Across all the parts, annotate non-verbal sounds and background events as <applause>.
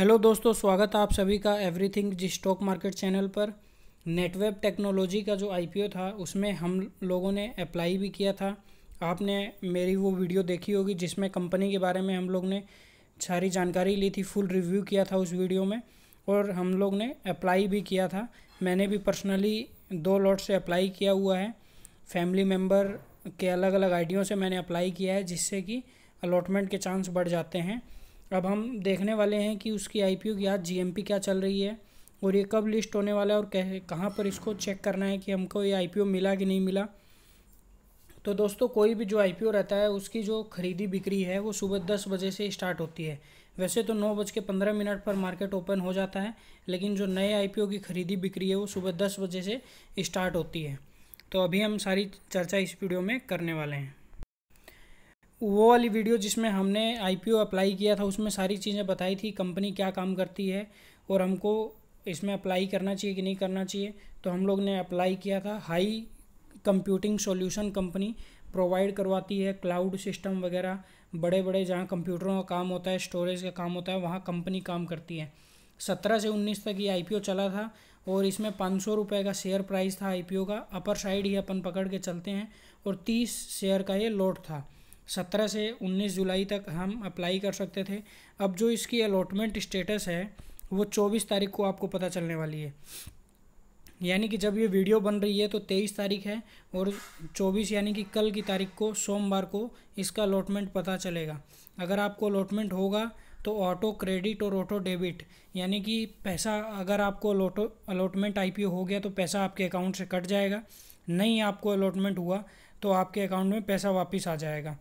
hello दोस्तों स्वागत है आप सभी का everything G stock market channel पर नेटवेब टेक्नोलॉजी का जो आईपीओ था उसमें हम लोगों ने अप्लाई भी किया था आपने मेरी वो वीडियो देखी होगी जिसमें कंपनी के बारे में हम लोग ने सारी जानकारी ली थी फुल रिव्यू किया था उस वीडियो में और हम लोग ने अप्लाई भी किया था मैंने भी पर्सनली दो लॉट से अप्लाई किया हुआ है फैमिली मेम्बर के अलग अलग आईडियों से मैंने अप्लाई किया है जिससे कि अलॉटमेंट के चांस बढ़ जाते हैं अब हम देखने वाले हैं कि उसकी आई पी ओ याद जी क्या चल रही है और ये कब लिस्ट होने वाला है और कहाँ पर इसको चेक करना है कि हमको ये आई मिला कि नहीं मिला तो दोस्तों कोई भी जो आई रहता है उसकी जो खरीदी बिक्री है वो सुबह दस बजे से स्टार्ट होती है वैसे तो नौ बज के पंद्रह मिनट पर मार्केट ओपन हो जाता है लेकिन जो नए आई की खरीदी बिक्री है वो सुबह दस बजे से स्टार्ट होती है तो अभी हम सारी चर्चा इस वीडियो में करने वाले हैं वो वाली वीडियो जिसमें हमने आई अप्लाई किया था उसमें सारी चीज़ें बताई थी कंपनी क्या काम करती है और हमको इसमें अप्लाई करना चाहिए कि नहीं करना चाहिए तो हम लोग ने अप्लाई किया था high computing solution company provide करवाती है क्लाउड सिस्टम वगैरह बड़े बड़े जहाँ कंप्यूटरों का काम होता है स्टोरेज का काम होता है वहाँ कंपनी काम करती है सत्रह से उन्नीस तक ये आई चला था और इसमें पाँच सौ रुपये का शेयर प्राइस था आई का अपर साइड ही अपन पकड़ के चलते हैं और तीस शेयर का ये लोट था सत्रह से उन्नीस जुलाई तक हम अप्लाई कर सकते थे अब जो इसकी अलॉटमेंट स्टेटस है वो चौबीस तारीख को आपको पता चलने वाली है यानी कि जब ये वीडियो बन रही है तो तेईस तारीख है और चौबीस यानी कि कल की तारीख को सोमवार को इसका अलॉटमेंट पता चलेगा अगर आपको अलॉटमेंट होगा तो ऑटो क्रेडिट और ऑटो डेबिट यानी कि पैसा अगर आपको अलॉटो अलॉटमेंट आई हो गया तो पैसा आपके अकाउंट से कट जाएगा नहीं आपको अलॉटमेंट हुआ तो आपके अकाउंट में पैसा वापस आ जाएगा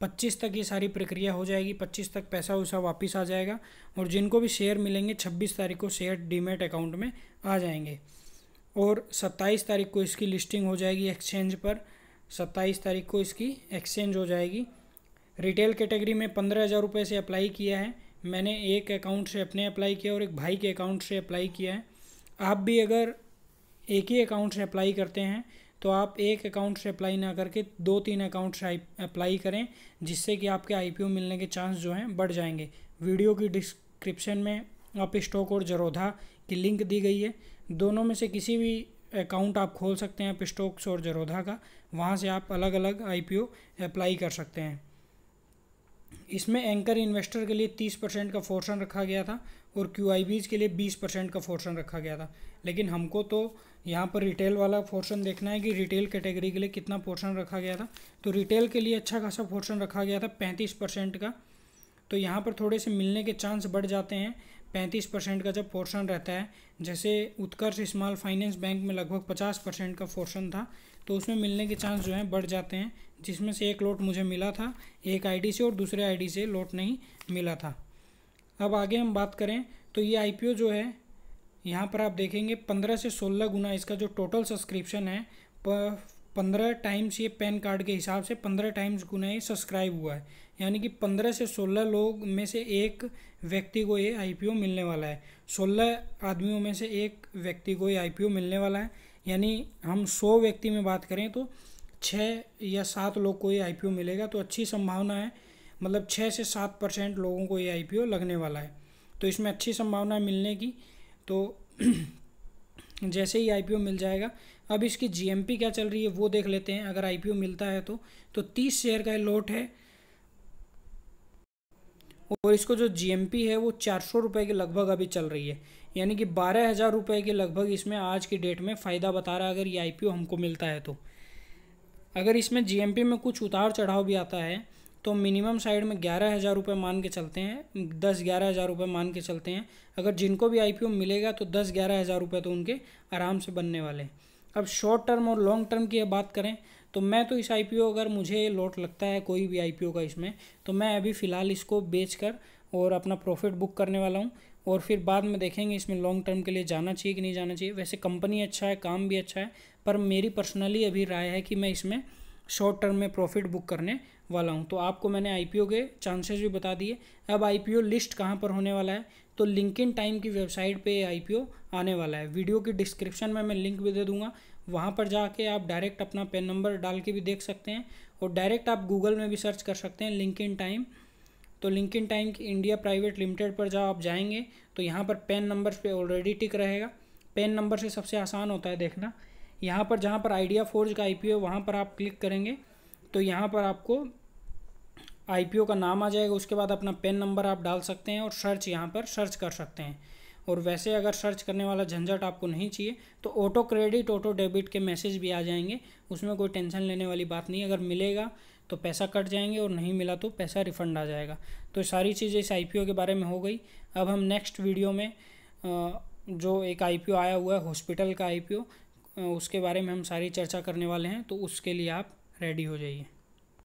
पच्चीस तक ये सारी प्रक्रिया हो जाएगी पच्चीस तक पैसा वैसा वापस आ जाएगा और जिनको भी शेयर मिलेंगे छब्बीस तारीख को शेयर डीमेट अकाउंट में आ जाएंगे और सत्ताईस तारीख को इसकी लिस्टिंग हो जाएगी एक्सचेंज पर सत्ताईस तारीख को इसकी एक्सचेंज हो जाएगी रिटेल कैटेगरी में पंद्रह हज़ार रुपये से अप्लाई किया है मैंने एक अकाउंट से अपने अप्लाई किया और एक भाई के अकाउंट से अप्लाई किया है आप भी अगर एक ही अकाउंट से अप्लाई करते हैं तो आप एक अकाउंट से अप्लाई ना करके दो तीन अकाउंट से अप्लाई करें जिससे कि आपके आई मिलने के चांस जो हैं बढ़ जाएंगे वीडियो की डिस्क्रिप्शन में आप स्टॉक और जरोधा की लिंक दी गई है दोनों में से किसी भी अकाउंट आप खोल सकते हैं आप स्टॉक्स और जरोधा का वहाँ से आप अलग अलग आई अप्लाई कर सकते हैं इसमें एंकर इन्वेस्टर के लिए 30 परसेंट का फोर्सन रखा गया था और क्यू के लिए बीस परसेंट का फोर्सन रखा गया था लेकिन हमको तो यहाँ पर रिटेल वाला फोर्सन देखना है कि रिटेल कैटेगरी के लिए कितना पोर्सन रखा गया था तो रिटेल के लिए अच्छा खासा फोर्सन रखा गया था पैंतीस परसेंट का तो यहाँ पर थोड़े से मिलने के चांस बढ़ जाते हैं पैंतीस परसेंट का जब पोर्शन रहता है जैसे उत्कर्ष स्मॉल फाइनेंस बैंक में लगभग पचास परसेंट का फोर्सन था तो उसमें मिलने के चांस जो हैं बढ़ जाते हैं जिसमें से एक लोट मुझे मिला था एक आई से और दूसरे आई से लोट नहीं मिला था अब आगे हम बात करें तो ये आई जो है यहाँ पर आप देखेंगे पंद्रह से सोलह गुना इसका जो टोटल सब्सक्रिप्शन है पंद्रह टाइम्स ये पैन कार्ड के हिसाब से पंद्रह टाइम्स गुना ये सब्सक्राइब हुआ है यानी कि पंद्रह से सोलह लोग में से एक व्यक्ति को ये आईपीओ मिलने वाला है सोलह आदमियों में से एक व्यक्ति को ये आईपीओ मिलने वाला है यानी हम सौ व्यक्ति में बात करें तो छः या सात लोग को ये आई मिलेगा तो अच्छी संभावना है मतलब छः से सात परसेंट लोगों को ये आई लगने वाला है तो इसमें अच्छी संभावना मिलने की तो <clears throat> जैसे ही आई मिल जाएगा अब इसकी जी क्या चल रही है वो देख लेते हैं अगर आई मिलता है तो तो तीस शेयर का लोट है और इसको जो जी है वो चार सौ रुपये के लगभग अभी चल रही है यानी कि बारह हज़ार रुपये के लगभग इसमें आज की डेट में फ़ायदा बता रहा है अगर ये आई हमको मिलता है तो अगर इसमें जी में कुछ उतार चढ़ाव भी आता है तो मिनिमम साइड में ग्यारह हज़ार रुपये मान के चलते हैं दस ग्यारह हज़ार रुपये मान के चलते हैं अगर जिनको भी आई मिलेगा तो दस ग्यारह हज़ार रुपये तो उनके आराम से बनने वाले हैं अब शॉर्ट टर्म और लॉन्ग टर्म की बात करें तो मैं तो इस आई अगर मुझे लॉट लगता है कोई भी आई का इसमें तो मैं अभी फ़िलहाल इसको बेच और अपना प्रॉफिट बुक करने वाला हूँ और फिर बाद में देखेंगे इसमें लॉन्ग टर्म के लिए जाना चाहिए कि नहीं जाना चाहिए वैसे कंपनी अच्छा है काम भी अच्छा है पर मेरी पर्सनली अभी राय है कि मैं इसमें शॉर्ट टर्म में प्रॉफिट बुक करने वाला हूँ तो आपको मैंने आई के चांसेस भी बता दिए अब आई लिस्ट कहाँ पर होने वाला है तो लिंक इन टाइम की वेबसाइट पे आई आने वाला है वीडियो की डिस्क्रिप्शन में मैं लिंक भी दे दूँगा वहाँ पर जाके आप डायरेक्ट अपना पेन नंबर डाल के भी देख सकते हैं और डायरेक्ट आप गूगल में भी सर्च कर सकते हैं लिंक इन टाइम तो लिंक इन टाइम की इंडिया प्राइवेट लिमिटेड पर जब आप जाएंगे तो यहाँ पर पेन नंबर पर ऑलरेडी टिक रहेगा पेन नंबर से सबसे आसान होता है देखना यहाँ पर जहाँ पर आइडिया फोर्ज का आई पी वहाँ पर आप क्लिक करेंगे तो यहाँ पर आपको आई का नाम आ जाएगा उसके बाद अपना पेन नंबर आप डाल सकते हैं और सर्च यहाँ पर सर्च कर सकते हैं और वैसे अगर सर्च करने वाला झंझट आपको नहीं चाहिए तो ऑटो क्रेडिट ऑटो डेबिट के मैसेज भी आ जाएंगे उसमें कोई टेंशन लेने वाली बात नहीं अगर मिलेगा तो पैसा कट जाएंगे और नहीं मिला तो पैसा रिफंड आ जाएगा तो सारी चीज़ें इस आई के बारे में हो गई अब हम नेक्स्ट वीडियो में जो एक आई आया हुआ है हॉस्पिटल का आई उसके बारे में हम सारी चर्चा करने वाले हैं तो उसके लिए आप रेडी हो जाइए